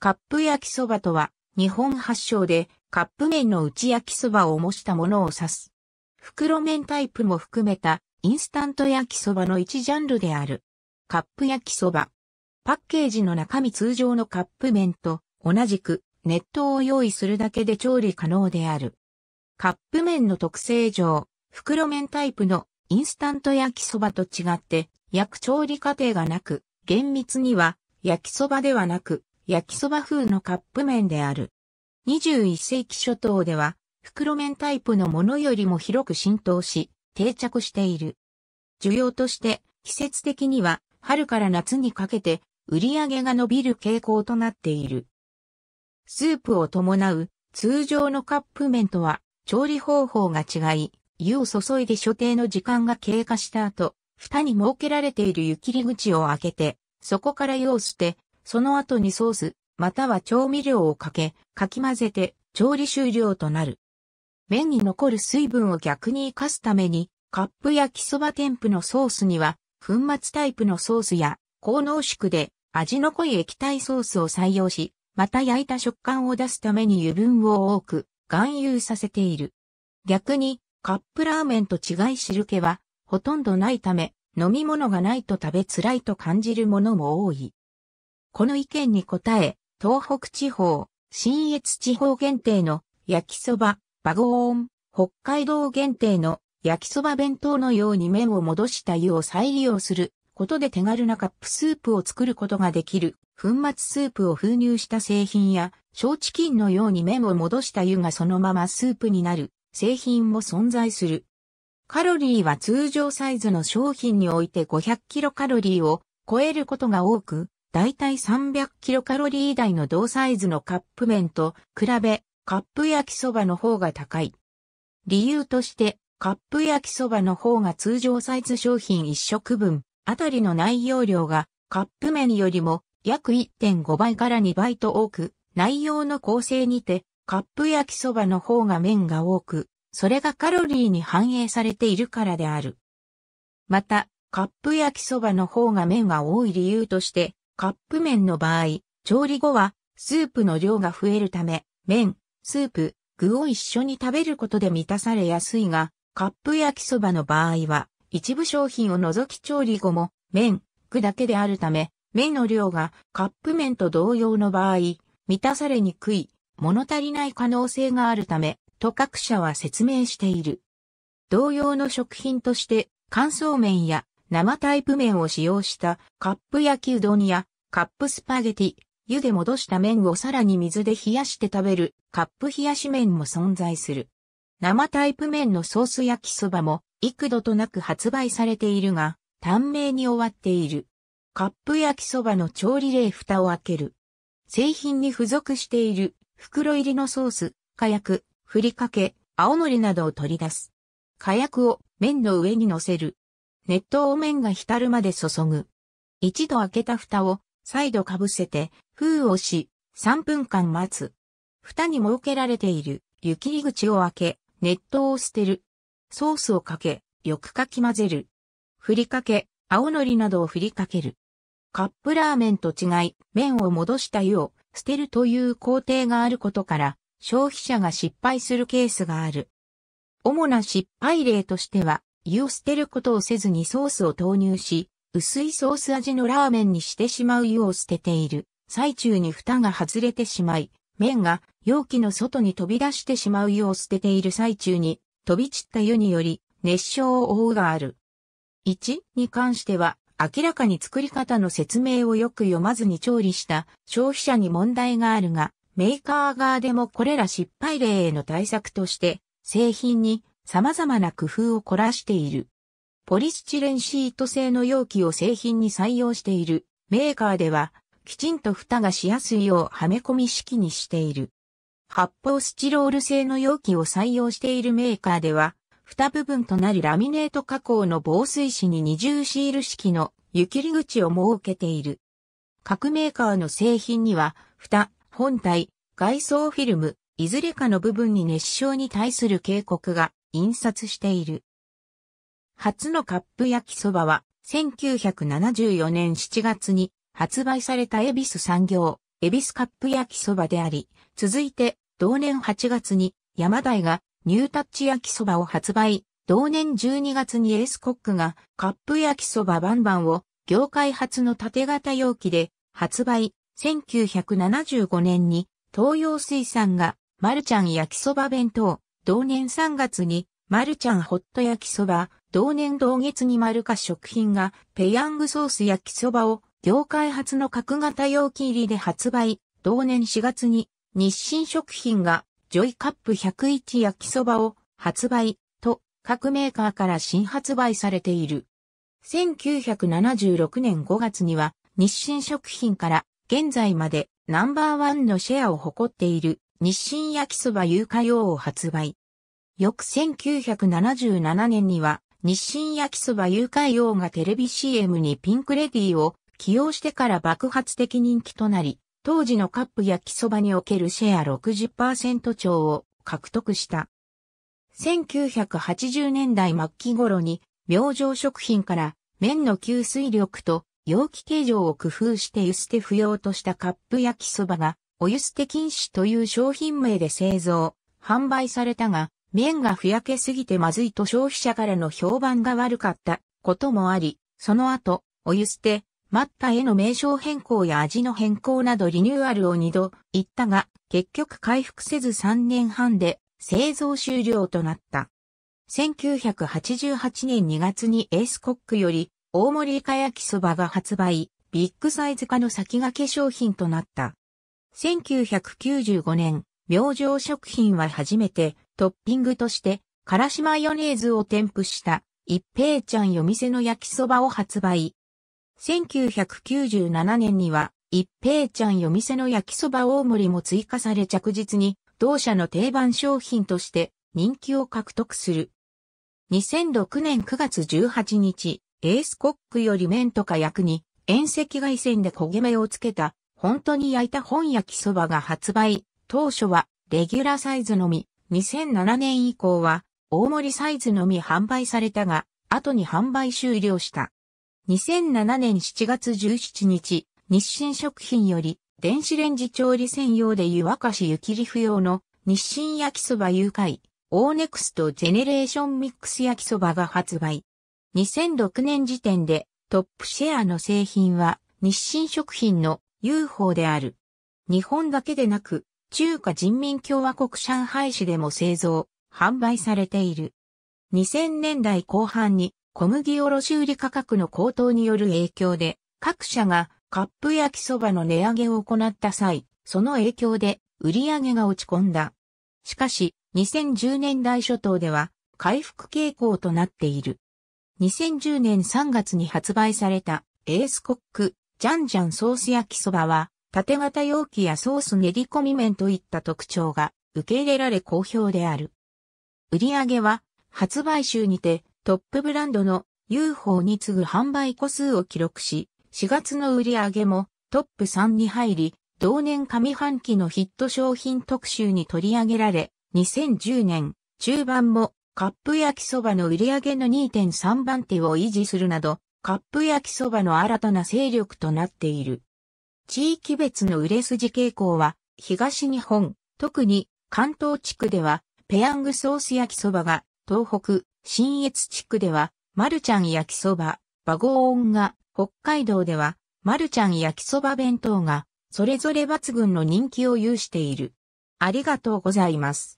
カップ焼きそばとは、日本発祥で、カップ麺の内焼きそばを模したものを指す。袋麺タイプも含めた、インスタント焼きそばの一ジャンルである。カップ焼きそば。パッケージの中身通常のカップ麺と、同じく、熱湯を用意するだけで調理可能である。カップ麺の特性上、袋麺タイプのインスタント焼きそばと違って、焼く調理過程がなく、厳密には焼きそばではなく、焼きそば風のカップ麺である。21世紀初頭では、袋麺タイプのものよりも広く浸透し、定着している。需要として、季節的には、春から夏にかけて、売り上げが伸びる傾向となっている。スープを伴う、通常のカップ麺とは、調理方法が違い、湯を注いで所定の時間が経過した後、蓋に設けられている湯切り口を開けて、そこから湯を捨て、その後にソース、または調味料をかけ、かき混ぜて調理終了となる。麺に残る水分を逆に活かすために、カップ焼きそば添付のソースには、粉末タイプのソースや、高濃縮で味の濃い液体ソースを採用し、また焼いた食感を出すために油分を多く含有させている。逆に、カップラーメンと違い汁気は、ほとんどないため、飲み物がないと食べづらいと感じるものも多い。この意見に応え、東北地方、新越地方限定の焼きそば、バゴーン、北海道限定の焼きそば弁当のように麺を戻した湯を再利用することで手軽なカップスープを作ることができる粉末スープを封入した製品や小チキンのように麺を戻した湯がそのままスープになる製品も存在する。カロリーは通常サイズの商品において500キロカロリーを超えることが多く、大体300キロカロリー台の同サイズのカップ麺と比べ、カップ焼きそばの方が高い。理由として、カップ焼きそばの方が通常サイズ商品1食分あたりの内容量がカップ麺よりも約1.5倍から2倍と多く、内容の構成にてカップ焼きそばの方が麺が多く、それがカロリーに反映されているからである。また、カップ焼きそばの方が麺が多い理由として、カップ麺の場合、調理後はスープの量が増えるため、麺、スープ、具を一緒に食べることで満たされやすいが、カップ焼きそばの場合は、一部商品を除き調理後も、麺、具だけであるため、麺の量がカップ麺と同様の場合、満たされにくい、物足りない可能性があるため、と各社は説明している。同様の食品として、乾燥麺や生タイプ麺を使用したカップ焼きうどんやカップスパゲティ、湯で戻した麺をさらに水で冷やして食べるカップ冷やし麺も存在する。生タイプ麺のソース焼きそばも幾度となく発売されているが、短命に終わっている。カップ焼きそばの調理例蓋を開ける。製品に付属している袋入りのソース、火薬、ふりかけ、青のりなどを取り出す。火薬を麺の上に乗せる。熱湯を麺が浸るまで注ぐ。一度開けた蓋を再度かぶせて封をし3分間待つ。蓋に設けられている湯切り口を開け熱湯を捨てる。ソースをかけ、よくかき混ぜる。ふりかけ、青のりなどをふりかける。カップラーメンと違い、麺を戻した湯を捨てるという工程があることから、消費者が失敗するケースがある。主な失敗例としては、湯を捨てることをせずにソースを投入し、薄いソース味のラーメンにしてしまう湯を捨てている。最中に蓋が外れてしまい、麺が容器の外に飛び出してしまう湯を捨てている最中に、飛び散った湯により、熱傷を負うがある。1に関しては、明らかに作り方の説明をよく読まずに調理した消費者に問題があるが、メーカー側でもこれら失敗例への対策として、製品に様々な工夫を凝らしている。ポリスチレンシート製の容器を製品に採用しているメーカーでは、きちんと蓋がしやすいようはめ込み式にしている。発泡スチロール製の容器を採用しているメーカーでは、蓋部分となるラミネート加工の防水紙に二重シール式の湯切り口を設けている。各メーカーの製品には、蓋、本体、外装フィルム、いずれかの部分に熱傷に対する警告が印刷している。初のカップ焼きそばは、1974年7月に発売されたエビス産業、エビスカップ焼きそばであり、続いて、同年8月に山台がニュータッチ焼きそばを発売、同年12月にエースコックがカップ焼きそばバンバンを業界初の縦型容器で発売、1975年に東洋水産がマルちゃん焼きそば弁当、同年3月に、マルちゃんホット焼きそば、同年同月にマルカ食品が、ペヤングソース焼きそばを、業界初の角型容器入りで発売、同年4月に、日清食品が、ジョイカップ101焼きそばを、発売、と、各メーカーから新発売されている。1976年5月には、日清食品から、現在まで、ナンバーワンのシェアを誇っている、日清焼きそば有価用を発売。翌1977年には、日清焼きそば誘拐王がテレビ CM にピンクレディーを起用してから爆発的人気となり、当時のカップ焼きそばにおけるシェア60%超を獲得した。1980年代末期頃に、病状食品から麺の吸水力と容器形状を工夫して湯捨て不要としたカップ焼きそばが、お湯捨て禁止という商品名で製造、販売されたが、麺がふやけすぎてまずいと消費者からの評判が悪かったこともあり、その後、お湯捨て、マッタへの名称変更や味の変更などリニューアルを二度言ったが、結局回復せず3年半で製造終了となった。1988年2月にエースコックより大盛りかやきそばが発売、ビッグサイズ化の先駆け商品となった。1995年、明星食品は初めてトッピングとして、からしマヨネーズを添付した、一平ちゃんお店の焼きそばを発売。1997年には、一平ちゃんお店の焼きそば大盛りも追加され着実に、同社の定番商品として人気を獲得する。2006年9月18日、エースコックより麺とか役に、遠赤外線で焦げ目をつけた、本当に焼いた本焼きそばが発売。当初は、レギュラーサイズのみ、2007年以降は大盛りサイズのみ販売されたが、後に販売終了した。2007年7月17日、日清食品より電子レンジ調理専用で湯沸かし湯切り不要の日清焼きそば誘拐、オーネクストジェネレーションミックス焼きそばが発売。2006年時点でトップシェアの製品は日清食品の UFO である。日本だけでなく中華人民共和国上海市でも製造、販売されている。2000年代後半に小麦卸売価格の高騰による影響で、各社がカップ焼きそばの値上げを行った際、その影響で売り上げが落ち込んだ。しかし、2010年代初頭では回復傾向となっている。2010年3月に発売されたエースコックジャンジャンソース焼きそばは縦型容器やソース練り込み麺といった特徴が受け入れられ好評である。売り上げは発売週にてトップブランドの UFO に次ぐ販売個数を記録し、4月の売り上げもトップ3に入り、同年上半期のヒット商品特集に取り上げられ、2010年中盤もカップ焼きそばの売り上げの2.3番手を維持するなど、カップ焼きそばの新たな勢力となっている。地域別の売れ筋傾向は、東日本、特に関東地区では、ペヤングソース焼きそばが、東北、新越地区では、マルちゃん焼きそば、バゴーンが、北海道では、マルちゃん焼きそば弁当が、それぞれ抜群の人気を有している。ありがとうございます。